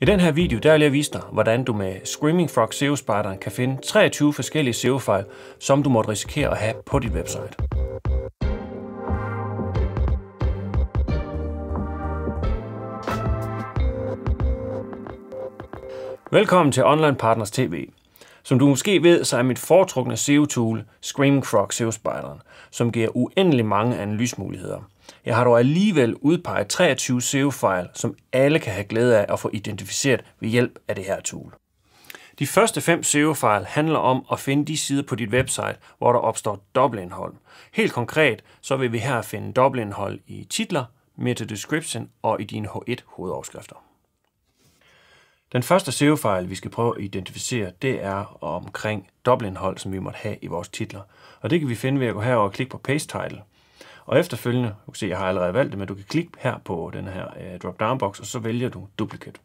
I den her video der vil jeg vise dig, hvordan du med Screaming Frog SEO Spider kan finde 23 forskellige SEO-fejl, som du måtte risikere at have på dit website. Velkommen til Online Partners TV. Som du måske ved, så er mit foretrukne SEO-tool Screaming Frog SEO Spideren, som giver uendelig mange analysemuligheder – jeg har dog alligevel udpeget 23 SEO-fejl, som alle kan have glæde af at få identificeret ved hjælp af det her tool. De første fem SEO-fejl handler om at finde de sider på dit website, hvor der opstår dobbeltindhold. Helt konkret, så vil vi her finde dobbeltindhold i titler, meta description og i dine H1-hovedoverskrifter. Den første SEO-fejl, vi skal prøve at identificere, det er omkring dobbeltindhold, som vi måtte have i vores titler. Og det kan vi finde ved at gå herover og klikke på Paste Title. Og efterfølgende, du kan se, jeg har allerede valgt det, men du kan klikke her på den her øh, drop down box og så vælger du Duplicate.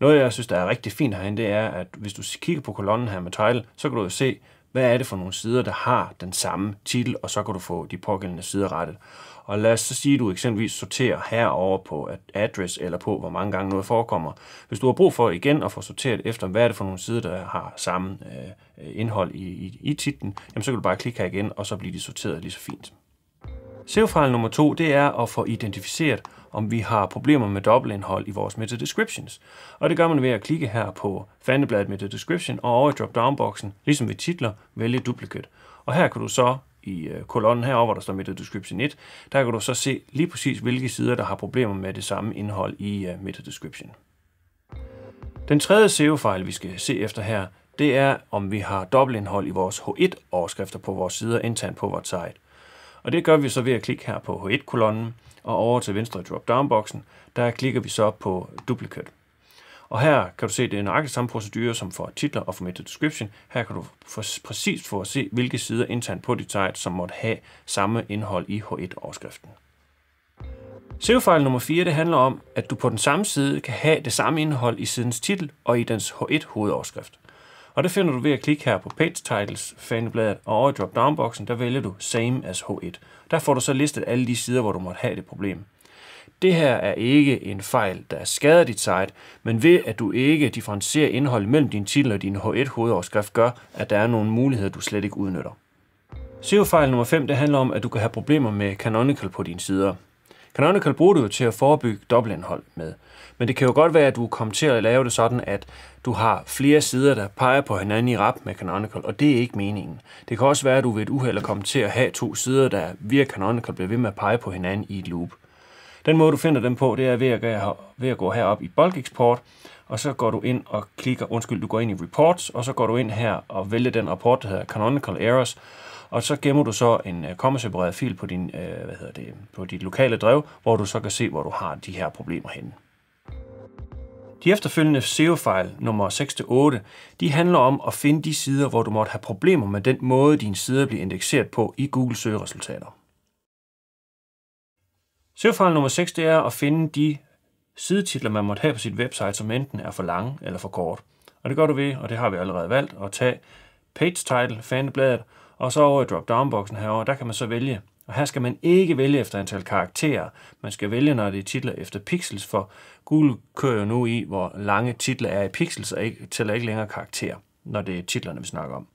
Noget, jeg synes, der er rigtig fint herinde, det er, at hvis du kigger på kolonnen her med title, så kan du jo se, hvad er det for nogle sider, der har den samme titel, og så kan du få de pågældende sider rettet. Og lad os så sige, at du eksempelvis sorterer herover på address, eller på, hvor mange gange noget forekommer. Hvis du har brug for igen at få sorteret efter, hvad er det for nogle sider, der har samme øh, øh indhold i, i, i titlen, jamen så kan du bare klikke her igen, og så bliver de sorteret lige så fint. SEO-fejl nummer to, det er at få identificeret, om vi har problemer med dobbeltindhold i vores meta descriptions. Og det gør man ved at klikke her på Fandebladet meta description og over i drop-down-boksen, ligesom ved titler, vælge duplicate. Og her kan du så i øh, kolonnen herovre, hvor der står meta description 1, der kan du så se lige præcis, hvilke sider, der har problemer med det samme indhold i øh, meta description. Den tredje SEO-fejl, vi skal se efter her, det er, om vi har dobbeltindhold i vores H1-overskrifter på vores sider internt på vores site. Og det gør vi så ved at klikke her på H1-kolonnen, og over til venstre i drop-down-boksen, der klikker vi så på Duplicate. Og her kan du se, at det er nøjagtigt samme procedure som for titler og for meta description. Her kan du for, præcis få at se, hvilke sider internt på dit site, som måtte have samme indhold i H1-overskriften. seo nummer 4 det handler om, at du på den samme side kan have det samme indhold i sidens titel og i dens H1-hovedoverskrift. Og det finder du ved at klikke her på Page Titles, fanebladet, og over i drop-down-boksen, der vælger du Same as H1. Der får du så listet alle de sider, hvor du måtte have det problem. Det her er ikke en fejl, der skader dit site, men ved at du ikke differencierer indhold mellem din titel og din H1-hovedoverskrift gør, at der er nogle muligheder, du slet ikke udnytter. SEO-fejl nummer 5 det handler om, at du kan have problemer med canonical på dine sider. Canonical bruger du jo til at forebygge dobbeltindhold med. Men det kan jo godt være, at du kommer til at lave det sådan, at du har flere sider, der peger på hinanden i rap med Canonical, og det er ikke meningen. Det kan også være, at du ved et uheld kommer til at have to sider, der via Canonical bliver ved med at pege på hinanden i et loop. Den måde, du finder dem på, det er ved at, ved at gå herop i Bulk Export, og så går du ind og klikker, undskyld, du går ind i reports, og så går du ind her og vælger den rapport, der hedder Canonical Errors, og så gemmer du så en øh, kommasepareret fil på, din, øh, hvad hedder det, på dit lokale drev, hvor du så kan se, hvor du har de her problemer henne. De efterfølgende SEO-fejl nummer 6-8, de handler om at finde de sider, hvor du måtte have problemer med den måde, dine sider bliver indekseret på i Google søgeresultater. SEO-fejl nummer 6, det er at finde de sidetitler, man måtte have på sit website, som enten er for lange eller for kort. Og det gør du ved, og det har vi allerede valgt, at tage page title, fanbladet, og så over i drop-down-boksen herover, der kan man så vælge. Og her skal man ikke vælge efter antal karakterer. Man skal vælge, når det er titler efter pixels, for Google kører jo nu i, hvor lange titler er i pixels, og ikke, tæller ikke længere karakterer, når det er titlerne, vi snakker om.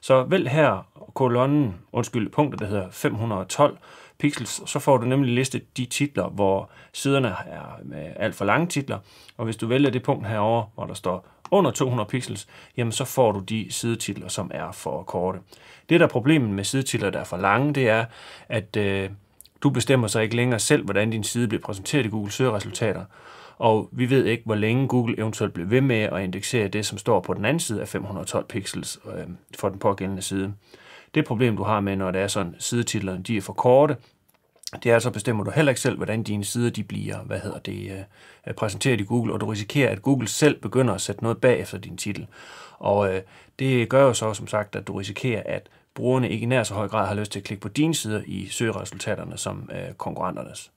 Så vælg her kolonnen, undskyld, punktet, der hedder 512, pixels, så får du nemlig listet de titler, hvor siderne er med alt for lange titler. Og hvis du vælger det punkt herover, hvor der står under 200 pixels, jamen så får du de sidetitler, som er for korte. Det, der er problemet med sidetitler, der er for lange, det er, at øh, du bestemmer så ikke længere selv, hvordan din side bliver præsenteret i Google søgeresultater. Og vi ved ikke, hvor længe Google eventuelt bliver ved med at indeksere det, som står på den anden side af 512 pixels øh, for den pågældende side. Det problem, du har med, når det er sådan, sidetitlerne de er for korte, det er altså bestemmer du heller ikke selv, hvordan dine sider de bliver hvad hedder det, øh, øh, præsenteret i Google, og du risikerer, at Google selv begynder at sætte noget bag efter din titel. Og øh, det gør jo så som sagt, at du risikerer, at brugerne ikke i nær så høj grad har lyst til at klikke på dine sider i søgeresultaterne som øh, konkurrenternes.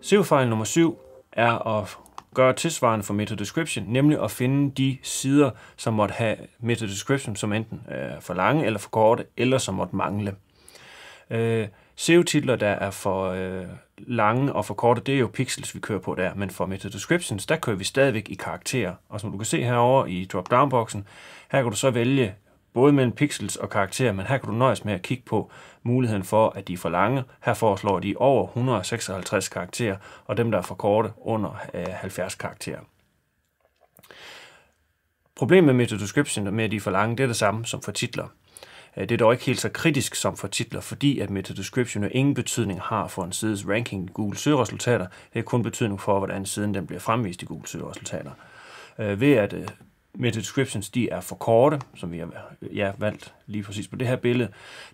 SEO-fejl nummer 7 er at gøre tilsvarende for meta description, nemlig at finde de sider, som måtte have meta description, som enten er øh, for lange eller for korte, eller som måtte mangle. Øh, SEO-titler, der er for øh, lange og for korte, det er jo pixels, vi kører på der, men for meta descriptions, der kører vi stadigvæk i karakterer. Og som du kan se herover i drop-down-boksen, her kan du så vælge både mellem pixels og karakterer, men her kan du nøjes med at kigge på, muligheden for, at de er for lange. Her foreslår de over 156 karakterer, og dem, der er for korte, under 70 øh, karakterer. Problemet med metadescription med, at de er for lange, det er det samme som for titler. Øh, det er dog ikke helt så kritisk som for titler, fordi at metadescription jo ingen betydning har for en sides ranking i Google søgeresultater. Det er kun betydning for, hvordan siden den bliver fremvist i Google søgeresultater. Øh, ved at med descriptions, de er for korte, som vi har ja, valgt lige præcis på det her billede,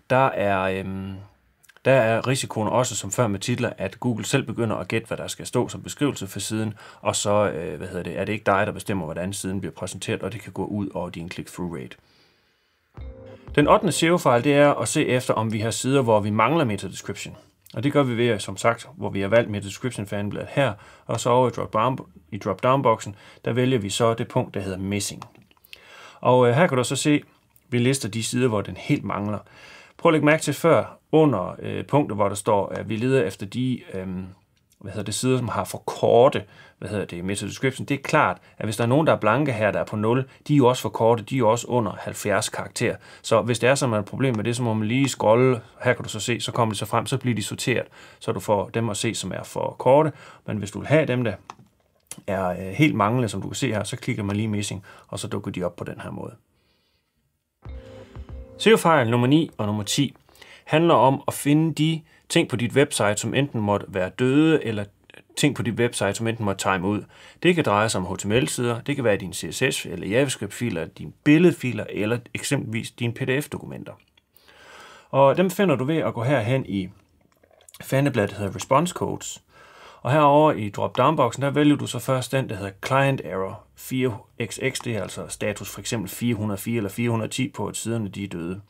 der er, øhm, der er risikoen også, som før med titler, at Google selv begynder at gætte, hvad der skal stå som beskrivelse for siden, og så øh, hvad hedder det, er det ikke dig, der bestemmer, hvordan siden bliver præsenteret, og det kan gå ud over din click-through rate. Den 8. SEO-fejl, det er at se efter, om vi har sider, hvor vi mangler meta description. Og det gør vi ved, som sagt, hvor vi har valgt med description fanblad her, og så over i drop-down, boksen der vælger vi så det punkt, der hedder missing. Og øh, her kan du så se, vi lister de sider, hvor den helt mangler. Prøv at lægge mærke til før, under øh, punktet, hvor der står, at vi leder efter de... Øh, hvad hedder det, sider, som har for korte hvad hedder det, meta description, det er klart, at hvis der er nogen, der er blanke her, der er på 0, de er jo også for korte, de er jo også under 70 karakter. Så hvis det er sådan, man har et problem med det, så må man lige scrolle, her kan du så se, så kommer de så frem, så bliver de sorteret, så du får dem at se, som er for korte. Men hvis du vil have dem, der er øh, helt manglende, som du kan se her, så klikker man lige missing, og så dukker de op på den her måde. SEO-fejl nummer 9 og nummer 10 handler om at finde de ting på dit website, som enten måtte være døde, eller ting på dit website, som enten måtte time ud. Det kan dreje sig om HTML-sider, det kan være dine CSS- eller JavaScript-filer, dine billedfiler, eller eksempelvis dine PDF-dokumenter. Og dem finder du ved at gå herhen i fandeblad, der hedder Response Codes. Og herover i drop-down-boksen, der vælger du så først den, der hedder Client Error 4xx, det er altså status for eksempel 404 eller 410 på, at siderne de er døde.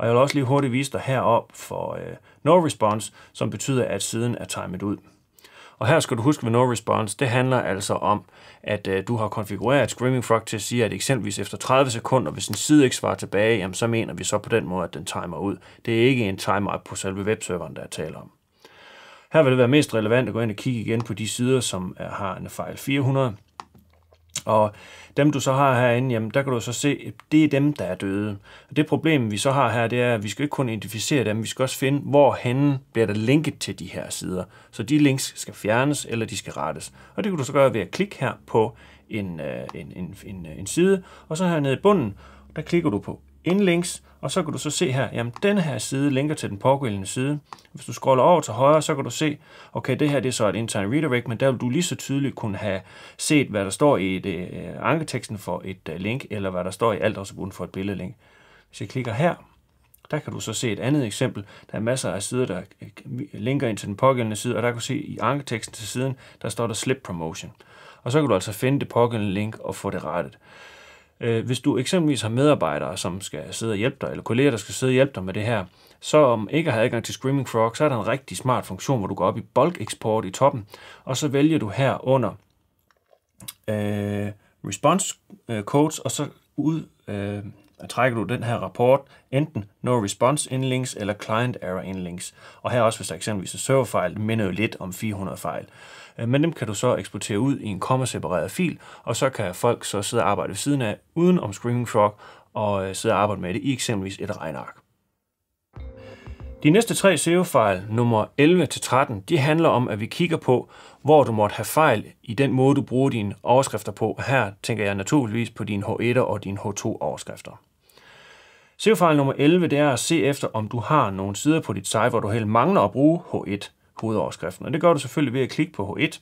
Og jeg vil også lige hurtigt vise dig herop for øh, no response, som betyder, at siden er timet ud. Og her skal du huske ved no response, det handler altså om, at øh, du har konfigureret Screaming Frog til at sige, at eksempelvis efter 30 sekunder, hvis en side ikke svarer tilbage, jamen, så mener vi så på den måde, at den timer ud. Det er ikke en timer på selve webserveren, der er tale om. Her vil det være mest relevant at gå ind og kigge igen på de sider, som har en fejl 400. Og dem, du så har herinde, jamen, der kan du så se, det er dem, der er døde. Og det problem, vi så har her, det er, at vi skal ikke kun identificere dem, vi skal også finde, hvorhen bliver der linket til de her sider. Så de links skal fjernes, eller de skal rettes. Og det kan du så gøre ved at klikke her på en, øh, en, en, en, en side, og så hernede i bunden, der klikker du på indlinks, og så kan du så se her, jamen den her side linker til den pågældende side. Hvis du scroller over til højre, så kan du se, okay, det her det er så et intern redirect, men der vil du lige så tydeligt kunne have set, hvad der står i det, øh, anketeksten for et øh, link, eller hvad der står i alt bunden for et billedlink. Hvis jeg klikker her, der kan du så se et andet eksempel. Der er masser af sider, der øh, linker ind til den pågældende side, og der kan du se i anketeksten til siden, der står der Slip Promotion. Og så kan du altså finde det pågældende link og få det rettet. Øh, hvis du eksempelvis har medarbejdere, som skal sidde og hjælpe dig, eller kolleger, der skal sidde og hjælpe dig med det her, så om ikke har adgang til Screaming Frog, så er der en rigtig smart funktion, hvor du går op i bulk export i toppen, og så vælger du her under øh, response øh, codes, og så ud øh, trækker du den her rapport, enten no response inlinks eller client error inlinks. Og her også, hvis der eksempelvis er serverfejl, minder jo lidt om 400 fejl. Øh, men dem kan du så eksportere ud i en kommasepareret fil, og så kan folk så sidde og arbejde ved siden af, uden om Screaming Frog, og øh, sidde og arbejde med det i eksempelvis et regnark. De næste tre SEO-fejl, nummer 11-13, de handler om, at vi kigger på, hvor du måtte have fejl i den måde, du bruger dine overskrifter på. Her tænker jeg naturligvis på dine H1'er og dine H2-overskrifter. SEO-fejl nummer 11, det er at se efter, om du har nogle sider på dit site, hvor du helt mangler at bruge H1 hovedoverskriften. Og det gør du selvfølgelig ved at klikke på H1,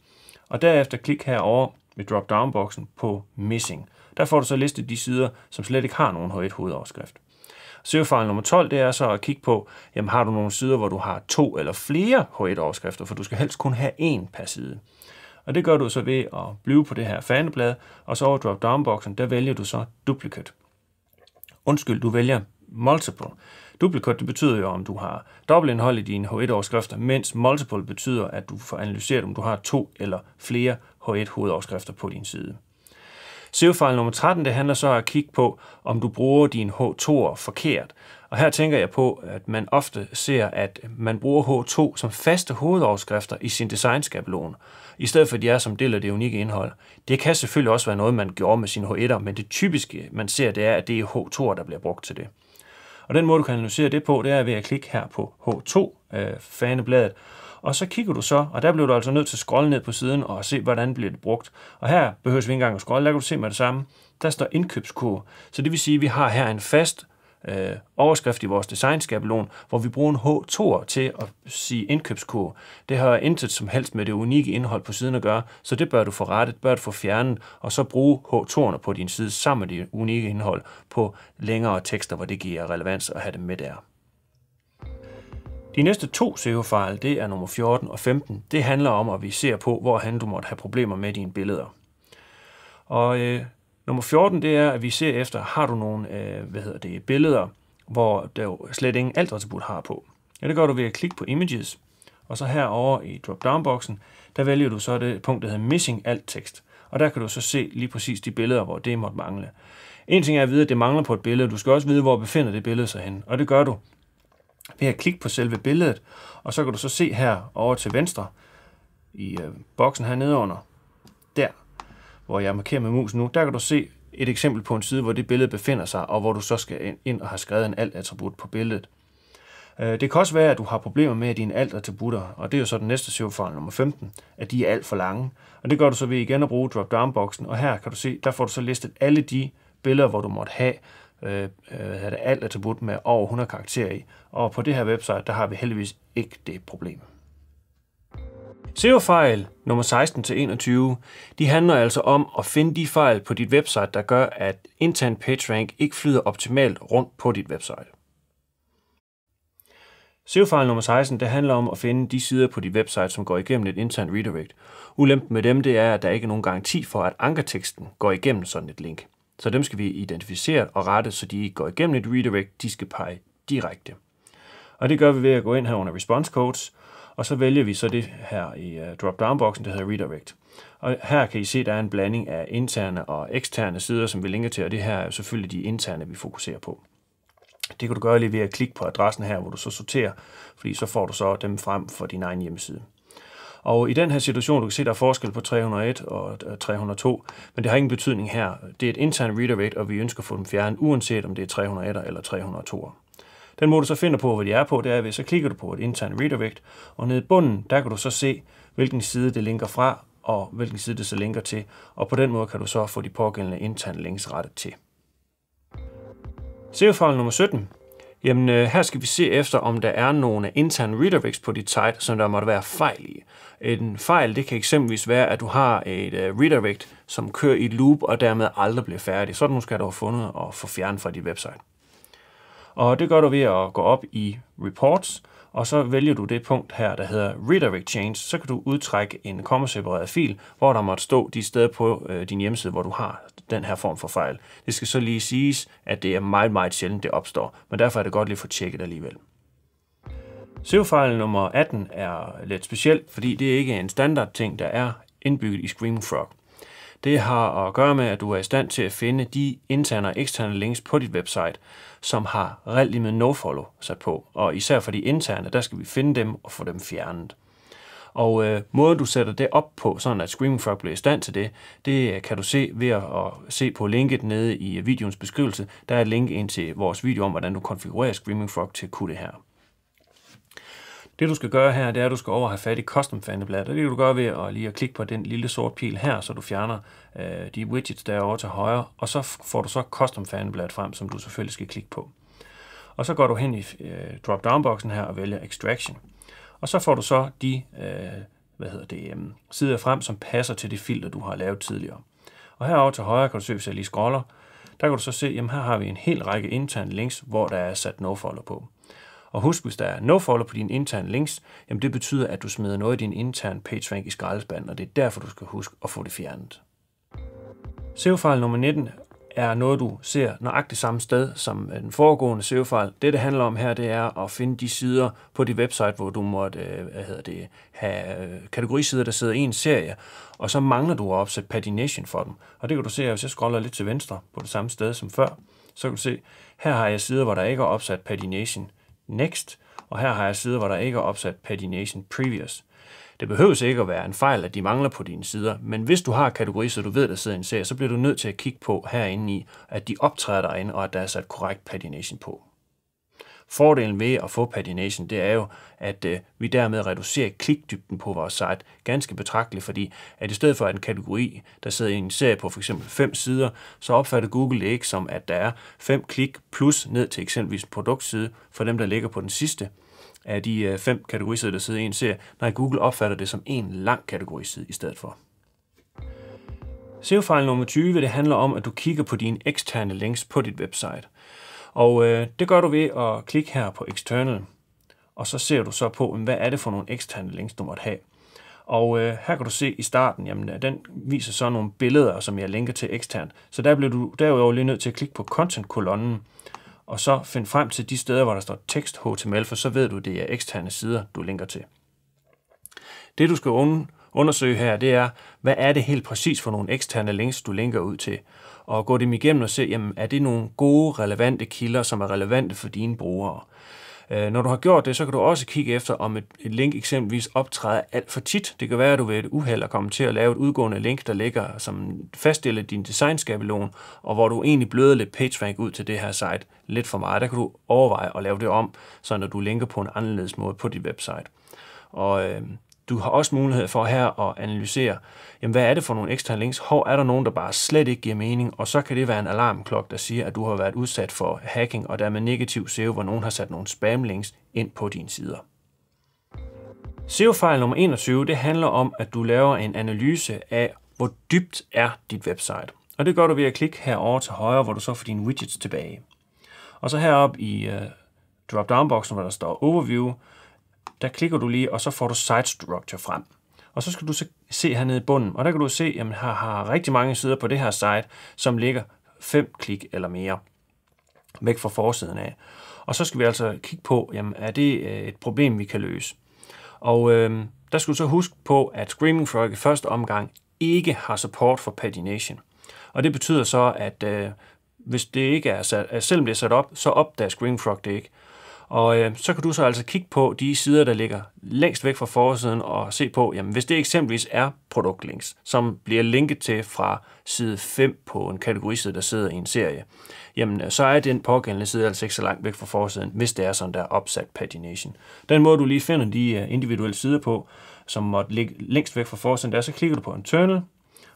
og derefter klik herover med drop-down-boksen på Missing. Der får du så listet de sider, som slet ikke har nogen H1-hovedoverskrift. Søgefejl nummer 12, det er så at kigge på, jamen har du nogle sider, hvor du har to eller flere H1-overskrifter, for du skal helst kun have én per side. Og det gør du så ved at blive på det her faneblad, og så over drop-down-boksen, der vælger du så duplicate. Undskyld, du vælger multiple. Duplicate det betyder jo, om du har dobbeltindhold i dine H1-overskrifter, mens multiple betyder, at du får analyseret, om du har to eller flere H1-hovedoverskrifter på din side. SEO-fejl nummer 13, det handler så om at kigge på, om du bruger din H2'er forkert. Og her tænker jeg på, at man ofte ser, at man bruger H2 som faste hovedoverskrifter i sin designskabelon, i stedet for at de er som del af det unikke indhold. Det kan selvfølgelig også være noget, man gjorde med sine H1'er, men det typiske, man ser, det er, at det er H2'er, der bliver brugt til det. Og den måde, du kan analysere det på, det er ved at klikke her på H2, øh, fanebladet, og så kigger du så, og der bliver du altså nødt til at scrolle ned på siden og se, hvordan bliver det brugt. Og her behøver vi ikke engang at scrolle, der kan du se med det samme, der står indkøbskurve. Så det vil sige, at vi har her en fast øh, overskrift i vores designskabelon, hvor vi bruger en H2 til at sige indkøbskurve. Det har intet som helst med det unikke indhold på siden at gøre, så det bør du få rettet, bør du få fjernet, og så bruge H2'erne på din side sammen med det unikke indhold på længere tekster, hvor det giver relevans at have dem med der. De næste to SEO-fejl, det er nummer 14 og 15, det handler om, at vi ser på, hvor han du måtte have problemer med dine billeder. Og øh, Nummer 14, det er, at vi ser efter, har du nogle øh, hvad hedder det, billeder, hvor der jo slet ingen alt har på. Ja, det gør du ved at klikke på Images, og så herover i drop-down-boksen, der vælger du så det punkt, der hedder Missing Alt Tekst. Og der kan du så se lige præcis de billeder, hvor det måtte mangle. En ting er at vide, at det mangler på et billede. Du skal også vide, hvor befinder det billede sig hen. Og det gør du ved at klikke på selve billedet, og så kan du så se her over til venstre i øh, boksen her nedenunder. Der hvor jeg markerer med musen nu, der kan du se et eksempel på en side, hvor det billede befinder sig, og hvor du så skal ind og have skrevet en alt-attribut på billedet. Øh, det kan også være, at du har problemer med, at dine alt-attributter, og det er jo så den næste søgefejl, nummer 15, at de er alt for lange. Og det gør du så ved igen at bruge drop-down-boksen, og her kan du se, der får du så listet alle de billeder, hvor du måtte have øh, øh, alt attribut med over 100 karakterer i. Og på det her website, der har vi heldigvis ikke det problem. SEO-fejl nummer 16-21, de handler altså om at finde de fejl på dit website, der gør, at intern PageRank ikke flyder optimalt rundt på dit website. SEO-fejl nummer 16, det handler om at finde de sider på dit website, som går igennem et internt redirect. Ulempen med dem, det er, at der ikke er nogen garanti for, at ankerteksten går igennem sådan et link. Så dem skal vi identificere og rette, så de ikke går igennem et redirect, de skal pege direkte. Og det gør vi ved at gå ind her under Response Codes, og så vælger vi så det her i øh, drop-down-boksen, der hedder Redirect. Og her kan I se, at der er en blanding af interne og eksterne sider, som vi linker til, og det her er selvfølgelig de interne, vi fokuserer på. Det kan du gøre lige ved at klikke på adressen her, hvor du så sorterer, fordi så får du så dem frem for din egen hjemmeside. Og i den her situation, du kan se, der er forskel på 301 og 302, øh, men det har ingen betydning her. Det er et intern redirect, og vi ønsker at få dem fjernet, uanset om det er 301 eller 302. Den måde, du så finder på, hvad de er på, det er hvis så klikker du på et intern redirect, og nede i bunden, der kan du så se, hvilken side det linker fra, og hvilken side det så linker til, og på den måde kan du så få de pågældende interne links rettet til. seo nummer 17. Jamen, øh, her skal vi se efter, om der er nogle interne redirects på dit site, som der måtte være fejl i. En fejl, det kan eksempelvis være, at du har et øh, redirect, som kører i loop og dermed aldrig bliver færdig. Sådan skal du have fundet og få fjernet fra dit website. Og det gør du ved at gå op i Reports, og så vælger du det punkt her, der hedder Redirect Change. Så kan du udtrække en kommasepareret fil, hvor der måtte stå de steder på øh, din hjemmeside, hvor du har den her form for fejl. Det skal så lige siges, at det er meget, meget sjældent, det opstår, men derfor er det godt lige at få tjekket alligevel. SEO-fejl nummer 18 er lidt speciel, fordi det ikke er en standard ting, der er indbygget i Screaming Frog. Det har at gøre med, at du er i stand til at finde de interne og eksterne links på dit website, som har rigtig med nofollow sat på. Og især for de interne, der skal vi finde dem og få dem fjernet. Og øh, måden du sætter det op på, sådan at Screaming Frog bliver i stand til det, det øh, kan du se ved at, at se på linket nede i øh, videoens beskrivelse. Der er et link ind til vores video om, hvordan du konfigurerer Screaming Frog til at kunne det her. Det du skal gøre her, det er, at du skal over have fat i Custom fanneblad, og det kan du gøre ved at lige at klikke på den lille sort pil her, så du fjerner øh, de widgets derovre til højre, og så får du så Custom fanneblad frem, som du selvfølgelig skal klikke på. Og så går du hen i øh, drop-down-boksen her og vælger Extraction. Og så får du så de øh, hvad hedder det, øh, sider frem, som passer til det filter, du har lavet tidligere. Og herovre til højre kan du se, hvis jeg lige scroller, der kan du så se, at her har vi en hel række interne links, hvor der er sat nofolder på. Og husk, hvis der er follow på dine interne links, jamen det betyder, at du smider noget af din interne PageRank i skraldespanden, og det er derfor, du skal huske at få det fjernet. seo nummer 19 er noget, du ser nøjagtigt samme sted som øh, den foregående SEO-fejl. Det, det handler om her, det er at finde de sider på dit website, hvor du måtte øh, hvad hedder det, have øh, kategorisider, der sidder i en serie, og så mangler du at opsætte pagination for dem. Og det kan du se, hvis jeg scroller lidt til venstre på det samme sted som før, så kan du se, her har jeg sider, hvor der ikke er opsat pagination. Next, og her har jeg sider, hvor der ikke er opsat pagination previous. Det behøves ikke at være en fejl, at de mangler på dine sider, men hvis du har kategorier, så du ved, der sidder en serie, så bliver du nødt til at kigge på herinde i, at de optræder derinde, og at der er sat korrekt pagination på. Fordelen ved at få pagination, det er jo, at øh, vi dermed reducerer klikdybden på vores site ganske betragteligt, fordi at i stedet for at en kategori, der sidder i en serie på f.eks. fem sider, så opfatter Google det ikke som, at der er fem klik plus ned til eksempelvis en produktside for dem, der ligger på den sidste af de øh, fem kategorisider, der sidder i en serie. Nej, Google opfatter det som en lang kategoriside i stedet for. SEO-fejl nummer 20, det handler om, at du kigger på dine eksterne links på dit website. Og øh, det gør du ved at klikke her på External, og så ser du så på, hvad er det for nogle eksterne links, du måtte have. Og øh, her kan du se i starten, jamen øh, den viser så nogle billeder, som jeg linker til eksternt. Så der bliver du derudover lige nødt til at klikke på Content-kolonnen, og så find frem til de steder, hvor der står tekst HTML, for så ved du, det er eksterne sider, du linker til. Det du skal undersøge her, det er, hvad er det helt præcis for nogle eksterne links, du linker ud til og gå dem igennem og se, jamen, er det nogle gode, relevante kilder, som er relevante for dine brugere. Øh, når du har gjort det, så kan du også kigge efter, om et, link eksempelvis optræder alt for tit. Det kan være, at du ved et uheld at kommet til at lave et udgående link, der ligger som fastdel af din designskabelon, og hvor du egentlig bløder lidt PageRank ud til det her site lidt for meget. Der kan du overveje at lave det om, så når du linker på en anderledes måde på dit website. Og øh, du har også mulighed for her at analysere, jamen hvad er det for nogle ekstra links? Hvor er der nogen, der bare slet ikke giver mening? Og så kan det være en alarmklok, der siger, at du har været udsat for hacking, og dermed negativ SEO, hvor nogen har sat nogle spam-links ind på dine sider. SEO-fejl nummer 21, det handler om, at du laver en analyse af, hvor dybt er dit website. Og det gør du ved at klikke herover til højre, hvor du så får dine widgets tilbage. Og så heroppe i uh, drop-down-boksen, hvor der står Overview, der klikker du lige, og så får du Site Structure frem. Og så skal du så se hernede i bunden, og der kan du se, at har, har rigtig mange sider på det her site, som ligger 5 klik eller mere væk fra forsiden af. Og så skal vi altså kigge på, jamen, er det øh, et problem, vi kan løse? Og øh, der skal du så huske på, at Screaming Frog i første omgang ikke har support for pagination. Og det betyder så, at øh, hvis det ikke er sat, selvom det er sat op, så opdager Screaming Frog det ikke. Og øh, så kan du så altså kigge på de sider, der ligger længst væk fra forsiden og se på, jamen hvis det eksempelvis er produktlinks, som bliver linket til fra side 5 på en kategoriside, der sidder i en serie, jamen øh, så er den pågældende side altså ikke så langt væk fra forsiden, hvis det er sådan, der er opsat pagination. Den måde, du lige finder de øh, individuelle sider på, som måtte ligge længst væk fra forsiden, der så klikker du på internal,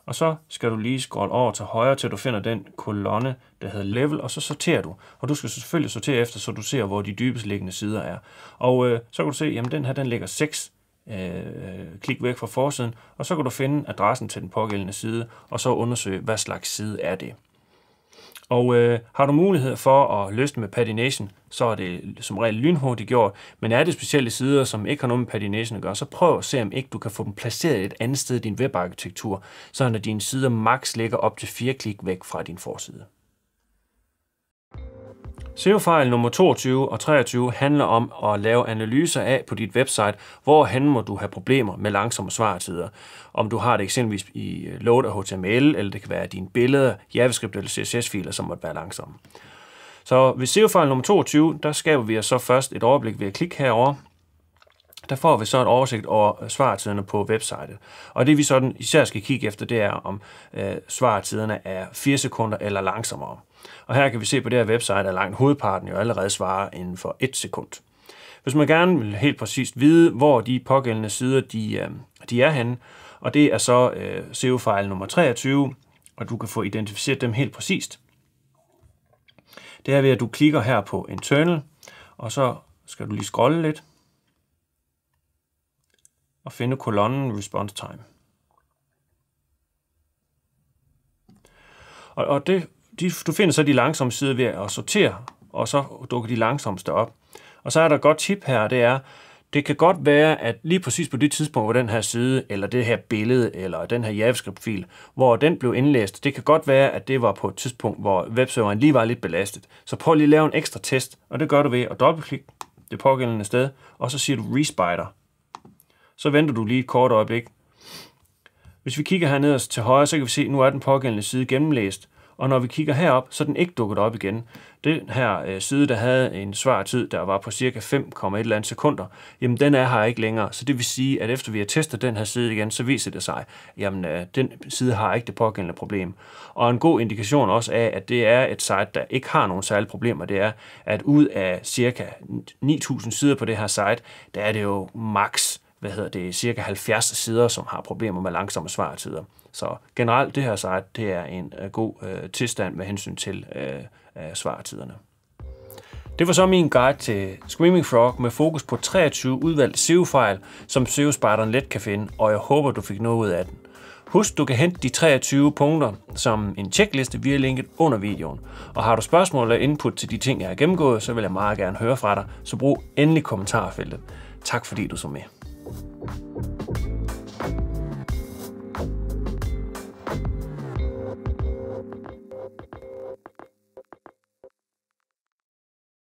og så skal du lige scrolle over til højre, til du finder den kolonne, der hedder level, og så sorterer du. Og du skal selvfølgelig sortere efter, så du ser, hvor de dybest liggende sider er. Og øh, så kan du se, jamen den her, den ligger 6 øh, klik væk fra forsiden, og så kan du finde adressen til den pågældende side, og så undersøge, hvad slags side er det. Og øh, har du mulighed for at løsne med patination, så er det som regel lynhurtigt gjort, men er det specielle sider, som ikke har noget med patination at gøre, så prøv at se, om ikke du kan få dem placeret et andet sted i din webarkitektur, så når dine sider maks ligger op til fire klik væk fra din forside. SEO-fejl nummer 22 og 23 handler om at lave analyser af på dit website, hen må du have problemer med langsomme svartider. Om du har det eksempelvis i øh, load af HTML, eller det kan være dine billeder, JavaScript eller CSS-filer, som måtte være langsomme. Så ved SEO-fejl nummer 22, der skaber vi os så først et overblik ved at klikke herover. Der får vi så et oversigt over øh, svartiderne på websitet. Og det vi sådan især skal kigge efter, det er om øh, svartiderne er 4 sekunder eller langsommere. Og her kan vi se på det her website, at langt hovedparten jo allerede svarer inden for et sekund. Hvis man gerne vil helt præcist vide, hvor de pågældende sider de, øh, de er henne, og det er så øh, SEO-file nummer 23, og du kan få identificeret dem helt præcist. Det er ved, at du klikker her på Internal, og så skal du lige scrolle lidt, og finde kolonnen Response Time. Og, og det de, du finder så de langsomme sider ved at sortere, og så dukker de langsomste op. Og så er der et godt tip her, det er, det kan godt være, at lige præcis på det tidspunkt, hvor den her side, eller det her billede, eller den her JavaScript-fil, hvor den blev indlæst, det kan godt være, at det var på et tidspunkt, hvor webserveren lige var lidt belastet. Så prøv lige at lave en ekstra test, og det gør du ved at dobbeltklikke det pågældende sted, og så siger du respider. Så venter du lige et kort øjeblik. Hvis vi kigger hernede til højre, så kan vi se, at nu er den pågældende side gennemlæst. Og når vi kigger herop, så er den ikke dukket op igen. Den her øh, side, der havde en svartid, der var på cirka 5,1 sekunder, jamen den er her ikke længere. Så det vil sige, at efter vi har testet den her side igen, så viser det sig, jamen øh, den side har ikke det pågældende problem. Og en god indikation også af, at det er et site, der ikke har nogen særlige problemer, det er, at ud af cirka 9.000 sider på det her site, der er det jo maks hvad hedder det, cirka 70 sider, som har problemer med langsomme svartider. Så generelt, det her site, det er en øh, god øh, tilstand med hensyn til øh, øh, svartiderne. Det var så min guide til Screaming Frog med fokus på 23 udvalgte SEO-fejl, som SEO-spejderen let kan finde, og jeg håber, du fik noget ud af den. Husk, du kan hente de 23 punkter som en checkliste via linket under videoen. Og har du spørgsmål eller input til de ting, jeg har gennemgået, så vil jeg meget gerne høre fra dig, så brug endelig kommentarfeltet. Tak fordi du så med. Thank you.